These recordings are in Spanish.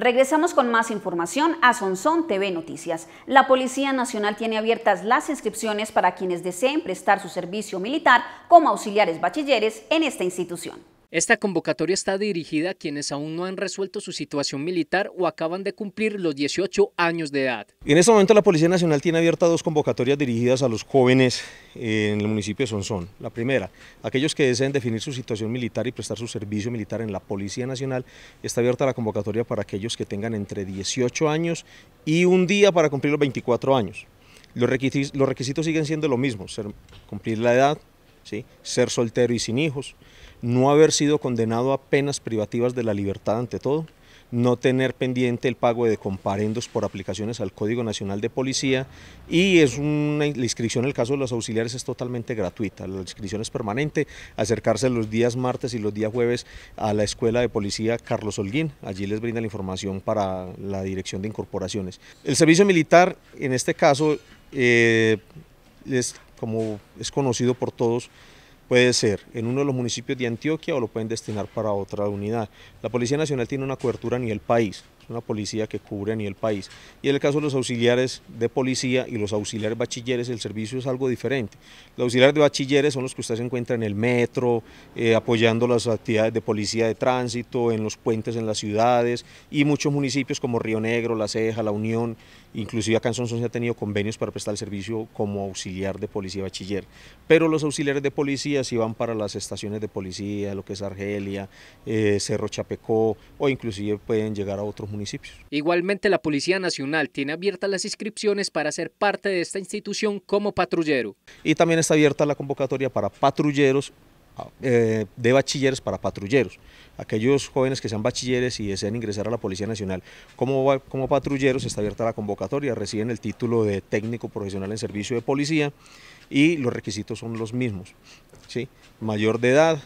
Regresamos con más información a Sonson TV Noticias. La Policía Nacional tiene abiertas las inscripciones para quienes deseen prestar su servicio militar como auxiliares bachilleres en esta institución. Esta convocatoria está dirigida a quienes aún no han resuelto su situación militar o acaban de cumplir los 18 años de edad. En este momento la Policía Nacional tiene abierta dos convocatorias dirigidas a los jóvenes en el municipio de Sonsón. La primera, aquellos que deseen definir su situación militar y prestar su servicio militar en la Policía Nacional, está abierta la convocatoria para aquellos que tengan entre 18 años y un día para cumplir los 24 años. Los requisitos, los requisitos siguen siendo lo mismo, cumplir la edad, ser soltero y sin hijos, no haber sido condenado a penas privativas de la libertad ante todo, no tener pendiente el pago de comparendos por aplicaciones al Código Nacional de Policía y es una, la inscripción en el caso de los auxiliares es totalmente gratuita, la inscripción es permanente, acercarse los días martes y los días jueves a la Escuela de Policía Carlos Holguín, allí les brinda la información para la Dirección de Incorporaciones. El servicio militar en este caso... Eh, es les como es conocido por todos, puede ser en uno de los municipios de Antioquia o lo pueden destinar para otra unidad. La Policía Nacional tiene una cobertura a nivel país, una policía que cubre a el país. Y en el caso de los auxiliares de policía y los auxiliares bachilleres, el servicio es algo diferente. Los auxiliares de bachilleres son los que ustedes se encuentra en el metro, eh, apoyando las actividades de policía de tránsito, en los puentes en las ciudades y muchos municipios como Río Negro, La Ceja, La Unión, inclusive acá en se ha tenido convenios para prestar el servicio como auxiliar de policía bachiller. Pero los auxiliares de policía sí van para las estaciones de policía, lo que es Argelia, eh, Cerro Chapecó o inclusive pueden llegar a otros municipios municipios. Igualmente, la Policía Nacional tiene abiertas las inscripciones para ser parte de esta institución como patrullero. Y también está abierta la convocatoria para patrulleros ah, eh, de bachilleres para patrulleros. Aquellos jóvenes que sean bachilleres y desean ingresar a la Policía Nacional como, como patrulleros, está abierta la convocatoria, reciben el título de técnico profesional en servicio de policía y los requisitos son los mismos. ¿sí? Mayor de edad,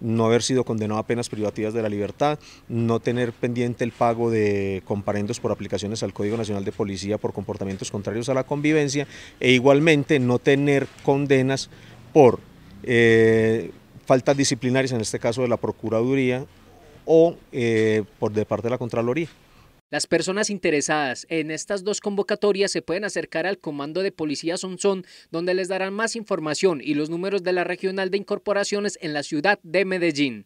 no haber sido condenado a penas privativas de la libertad, no tener pendiente el pago de comparendos por aplicaciones al Código Nacional de Policía por comportamientos contrarios a la convivencia e igualmente no tener condenas por eh, faltas disciplinarias, en este caso de la Procuraduría o eh, por de parte de la Contraloría. Las personas interesadas en estas dos convocatorias se pueden acercar al Comando de Policía Sonsón, donde les darán más información y los números de la Regional de Incorporaciones en la ciudad de Medellín.